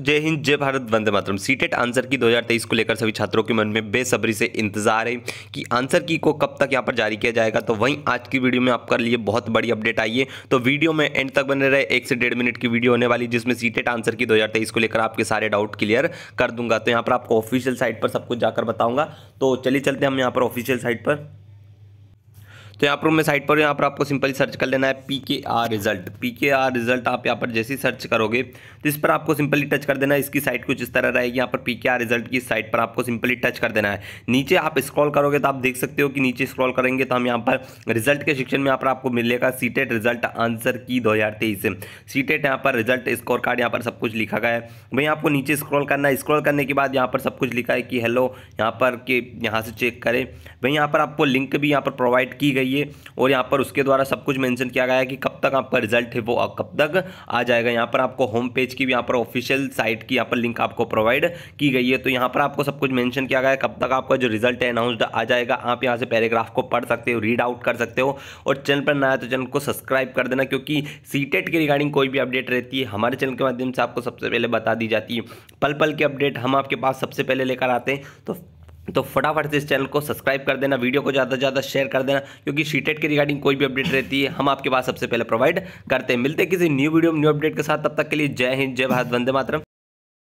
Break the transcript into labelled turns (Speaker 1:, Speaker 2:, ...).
Speaker 1: जय हिंद जय भारत वंदे मातरम सीटेट आंसर की 2023 को लेकर सभी छात्रों के मन में बेसब्री से इंतजार है कि आंसर की को कब तक यहां पर जारी किया जाएगा तो वहीं आज की वीडियो में आपके लिए बहुत बड़ी अपडेट आई है तो वीडियो में एंड तक बने रहे एक से डेढ़ मिनट की वीडियो होने वाली जिसमें सीटेट आंसर की दो को लेकर आपके सारे डाउट क्लियर कर दूंगा तो यहाँ पर आपको ऑफिशियल साइट पर सब कुछ जाकर बताऊंगा तो चलिए चलते हम यहाँ पर ऑफिशियल साइट पर तो यहाँ पर मैं साइट पर यहाँ पर आपको सिंपली सर्च कर लेना है P K R result P K R result आप यहाँ पर जैसे ही सर्च करोगे तो इस पर आपको सिंपली टच कर देना है इसकी साइट कुछ इस तरह रहेगी यहाँ पर पी के आर रिजल्ट की साइट पर आपको सिंपली टच कर देना है नीचे आप स्क्रॉल करोगे तो आप देख सकते हो कि नीचे स्क्रॉल करेंगे तो हम यहाँ पर रिजल्ट के शिक्षण में यहाँ पर आपको मिलेगा सीटेट रिजल्ट आंसर की दो हज़ार तेईस टेट यहाँ पर रिजल्ट स्कोर कार्ड यहाँ पर सब कुछ लिखा गया है वहीं आपको नीचे स्क्रॉल करना है स्क्रॉल करने के बाद यहाँ पर सब कुछ लिखा है कि हेलो यहाँ पर के यहाँ से चेक करें वहीं यहाँ पर आपको लिंक भी यहाँ पर प्रोवाइड की गई गई है और यहाँ पर उसके द्वारा सब कुछ मेंशन किया गया है कि कब तक आपका रिजल्ट है वो कब तक आ जाएगा यहाँ पर आपको होम पेज की यहाँ पर ऑफिशियल साइट की यहाँ पर लिंक आपको प्रोवाइड की गई है तो यहाँ पर आपको सब कुछ मैंशन किया गया है कब तक आपका जो रिजल्ट है अनाउंसड आ जाएगा आप यहाँ से पैराग्राफ को पढ़ सकते हो रीड आउट कर सकते हो और चैनल पर नया तो चैनल को सब्सक्राइब कर देना क्योंकि सीटेट के रिगार्डिंग कोई भी अपडेट रहती है हमारे चैनल के माध्यम से आपको सबसे पहले बता दी जाती है पल पल की अपडेट हम आपके पास सबसे पहले लेकर आते हैं तो तो फटाफट से इस चैनल को सब्सक्राइब कर देना वीडियो को ज़्यादा से ज़्यादा शेयर कर देना क्योंकि सीटेट के रिगार्डिंग कोई भी अपडेट रहती है हम आपके पास सबसे पहले प्रोवाइड करते हैं मिलते हैं किसी न्यू वीडियो में न्यू अपडेट के साथ तब तक के लिए जय हिंद जय भारत वंदे मातरम